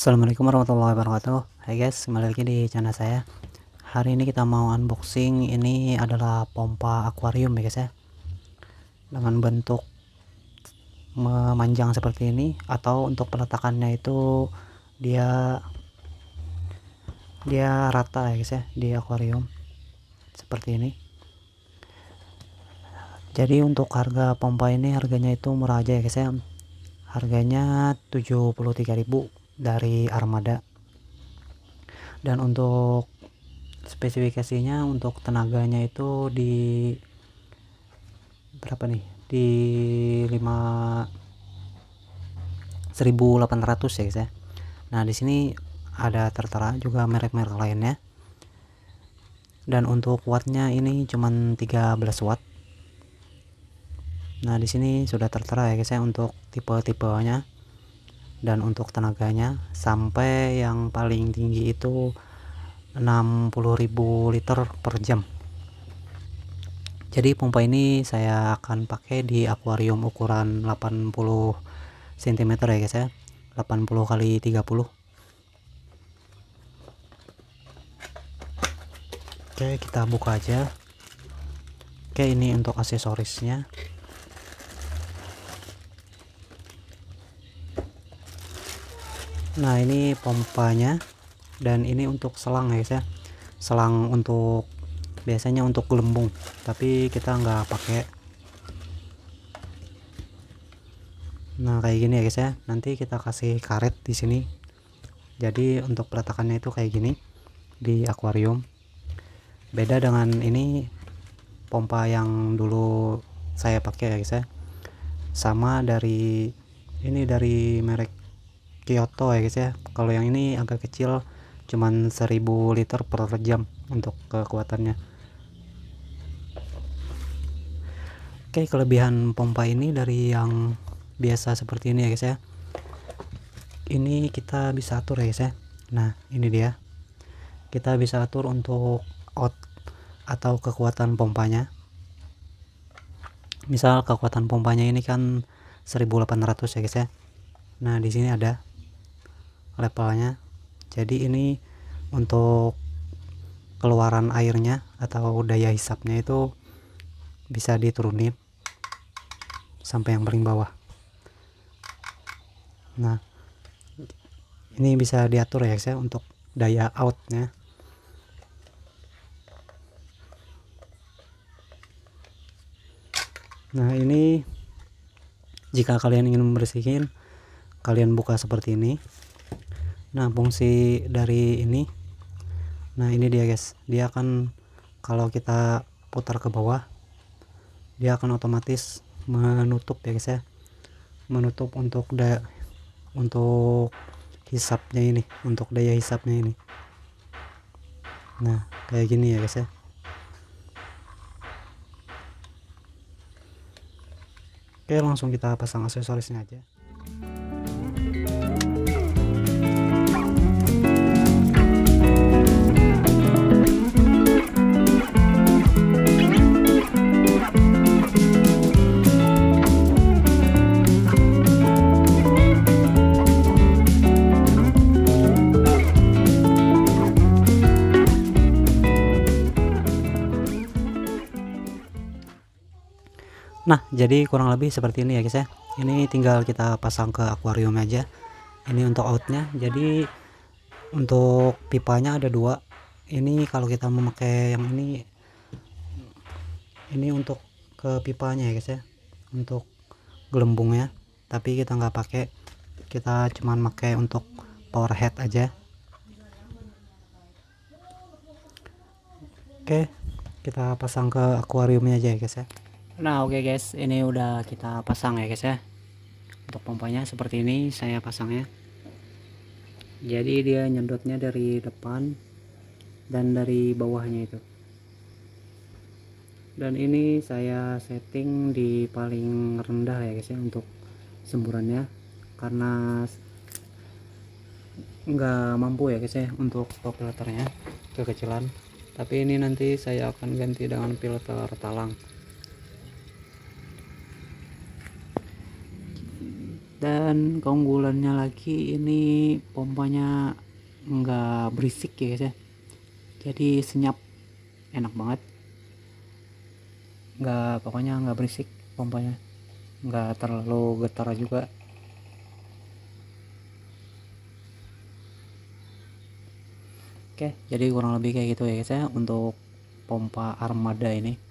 Assalamualaikum warahmatullahi wabarakatuh Hai guys kembali lagi di channel saya Hari ini kita mau unboxing Ini adalah pompa akuarium ya guys ya Dengan bentuk Memanjang seperti ini Atau untuk peletakannya itu Dia Dia rata ya guys ya Di akuarium Seperti ini jadi untuk harga pompa ini harganya itu murah aja ya guys ya harganya 73.000 dari armada dan untuk spesifikasinya untuk tenaganya itu di berapa nih di 5 1800 ya guys ya nah di sini ada tertera juga merek-merek lainnya dan untuk wattnya ini cuman 13 watt nah di sini sudah tertera ya guys ya untuk tipe-tipenya dan untuk tenaganya sampai yang paling tinggi itu 60.000 liter per jam jadi pompa ini saya akan pakai di akuarium ukuran 80 cm ya guys ya 80 kali 30 oke kita buka aja oke ini untuk aksesorisnya nah ini pompanya dan ini untuk selang ya guys ya selang untuk biasanya untuk gelembung tapi kita nggak pakai nah kayak gini ya guys ya nanti kita kasih karet di sini jadi untuk peletakannya itu kayak gini di akuarium beda dengan ini pompa yang dulu saya pakai ya guys ya sama dari ini dari merek Kyoto ya guys ya kalau yang ini agak kecil cuman 1000 liter per jam untuk kekuatannya Oke kelebihan pompa ini dari yang biasa seperti ini ya guys ya ini kita bisa atur ya guys ya nah ini dia kita bisa atur untuk out atau kekuatan pompanya misal kekuatan pompanya ini kan 1800 ya guys ya nah di sini ada levelnya jadi ini untuk keluaran airnya atau daya hisapnya itu bisa diturunin sampai yang paling bawah nah ini bisa diatur ya saya untuk daya outnya nah ini jika kalian ingin membersihkan kalian buka seperti ini nah fungsi dari ini nah ini dia guys dia akan kalau kita putar ke bawah dia akan otomatis menutup ya guys ya menutup untuk daya untuk hisapnya ini untuk daya hisapnya ini nah kayak gini ya guys ya Oke langsung kita pasang aksesorisnya aja nah jadi kurang lebih seperti ini ya guys ya ini tinggal kita pasang ke akuarium aja ini untuk outnya jadi untuk pipanya ada dua ini kalau kita memakai yang ini ini untuk ke pipanya ya guys ya untuk gelembungnya tapi kita nggak pakai kita cuman pakai untuk power head aja oke kita pasang ke akuariumnya aja ya guys ya nah oke okay guys ini udah kita pasang ya guys ya untuk pompanya seperti ini saya pasangnya jadi dia nyedotnya dari depan dan dari bawahnya itu dan ini saya setting di paling rendah ya guys ya untuk semburannya karena nggak mampu ya guys ya untuk top filternya kekecilan tapi ini nanti saya akan ganti dengan filter talang dan keunggulannya lagi ini pompanya nggak berisik ya guys ya jadi senyap enak banget nggak pokoknya nggak berisik pompanya nggak terlalu getar juga oke jadi kurang lebih kayak gitu ya guys ya untuk pompa armada ini